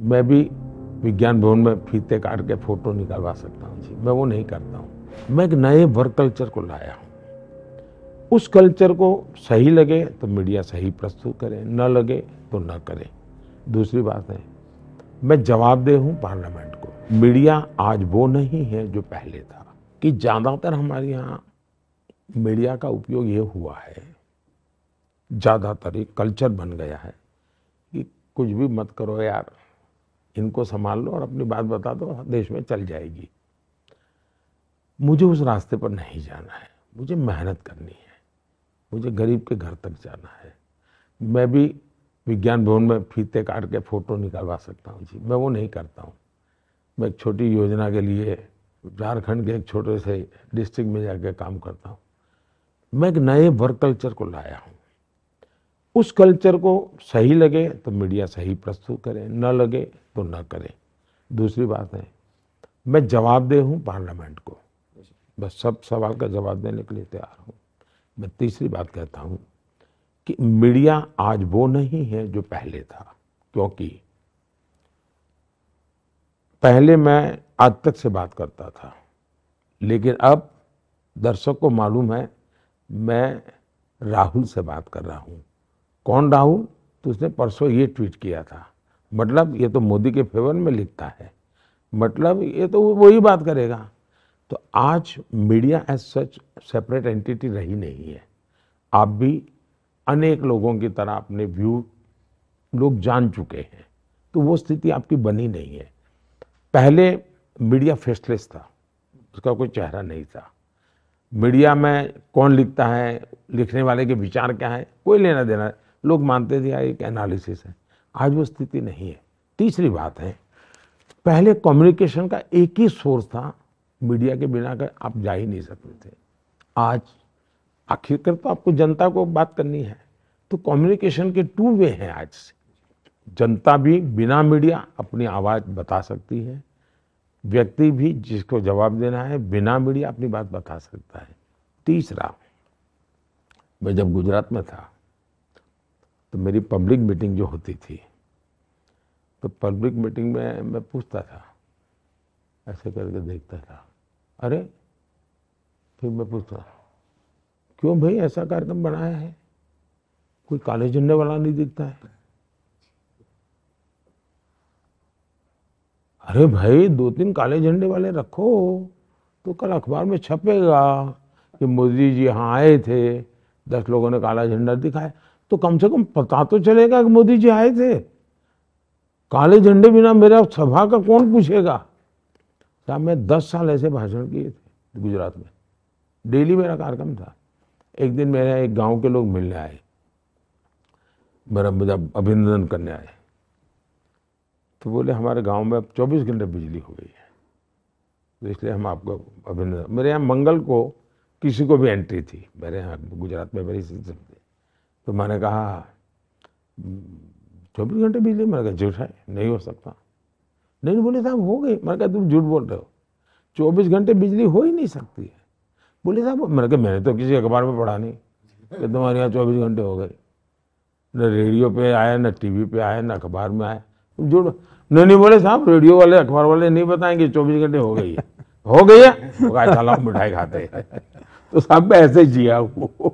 मैं भी विज्ञान भवन में फीते काट के फोटो निकलवा सकता हूँ जी मैं वो नहीं करता हूँ मैं एक नए वर्क कल्चर को लाया हूँ उस कल्चर को सही लगे तो मीडिया सही प्रस्तुत करे न लगे तो न करे दूसरी बात है मैं जवाब दे हूँ पार्लियामेंट को मीडिया आज वो नहीं है जो पहले था कि ज़्यादातर हमारे यहाँ मीडिया का उपयोग ये हुआ है ज़्यादातर एक कल्चर बन गया है कि कुछ भी मत करो यार इनको संभाल लो और अपनी बात बता दो देश में चल जाएगी मुझे उस रास्ते पर नहीं जाना है मुझे मेहनत करनी है मुझे गरीब के घर तक जाना है मैं भी विज्ञान भवन में फीते काट के फ़ोटो निकलवा सकता हूँ जी मैं वो नहीं करता हूँ मैं एक छोटी योजना के लिए झारखंड के एक छोटे से डिस्ट्रिक्ट में जाकर काम करता हूँ मैं एक नए वर्क कल्चर को लाया हूँ उस कल्चर को सही लगे तो मीडिया सही प्रस्तुत करे न लगे तो न करे दूसरी बात है मैं जवाब दे हूँ पार्लियामेंट को बस सब सवाल का जवाब देने के लिए तैयार हूँ मैं तीसरी बात कहता हूँ कि मीडिया आज वो नहीं है जो पहले था क्योंकि पहले मैं आज तक से बात करता था लेकिन अब दर्शक को मालूम है मैं राहुल से बात कर रहा हूँ कौन राहुल तो उसने परसों ये ट्वीट किया था मतलब ये तो मोदी के फेवर में लिखता है मतलब ये तो वही बात करेगा तो आज media as such separate entity रही नहीं है आप भी अनेक लोगों की तरह अपने व्यू लोग जान चुके हैं तो वो स्थिति आपकी बनी नहीं है पहले मीडिया फेसलेस था उसका कोई चेहरा नहीं था मीडिया में कौन लिखता है लिखने वाले के विचार क्या है कोई लेना देना लोग मानते थे हाँ, एक एनालिसिस है आज वो स्थिति नहीं है तीसरी बात है पहले कम्युनिकेशन का एक ही सोर्स था मीडिया के बिना कर आप जा ही नहीं सकते थे आज आखिरकार तो आपको जनता को बात करनी है तो कम्युनिकेशन के टू वे हैं आज से जनता भी बिना मीडिया अपनी आवाज़ बता सकती है व्यक्ति भी जिसको जवाब देना है बिना मीडिया अपनी बात बता सकता है तीसरा मैं जब गुजरात में था तो मेरी पब्लिक मीटिंग जो होती थी तो पब्लिक मीटिंग में मैं पूछता था ऐसे करके देखता था अरे फिर मैं पूछता क्यों भाई ऐसा कार्यक्रम बनाया है कोई काले झंडे वाला नहीं दिखता है अरे भाई दो तीन काले झंडे वाले रखो तो कल अखबार में छपेगा कि मोदी जी यहाँ आए थे दस लोगों ने काला झंडा दिखाया तो कम से कम पता तो चलेगा कि मोदी जी आए थे काले झंडे बिना मेरा सभा का कौन पूछेगा साहब मैं दस साल ऐसे भाषण किए थे गुजरात में डेली मेरा कार्यक्रम था एक दिन मेरे एक गांव के लोग मिलने आए मेरा मुझे अभिनंदन करने आए तो बोले हमारे गांव में अब चौबीस घंटे बिजली हो गई है तो इसलिए हम आपको अभिनंदन मेरे यहाँ मंगल को किसी को भी एंट्री थी मेरे यहाँ गुजरात में मेरी सिस्टम थी तो मैंने कहा हम्म, चौबीस घंटे बिजली मैंने कहा झूठ है नहीं हो सकता नहीं तो बोले साहब हो गई मैंने कहा तुम झूठ बोल रहे हो चौबीस घंटे बिजली हो ही नहीं सकती है बोले साहब मैंने कहा मैंने तो किसी अखबार में पढ़ा नहीं कि तुम्हारे यहाँ चौबीस घंटे हो गए न रेडियो पे आया न टीवी पे आया न अखबार में आया तुम झूठ नहीं नहीं बोले साहब रेडियो वाले अखबार वाले नहीं बताएंगे चौबीस घंटे हो गई है हो गई है मिठाई खाते हैं तो साहब मैं ऐसे जिया हूँ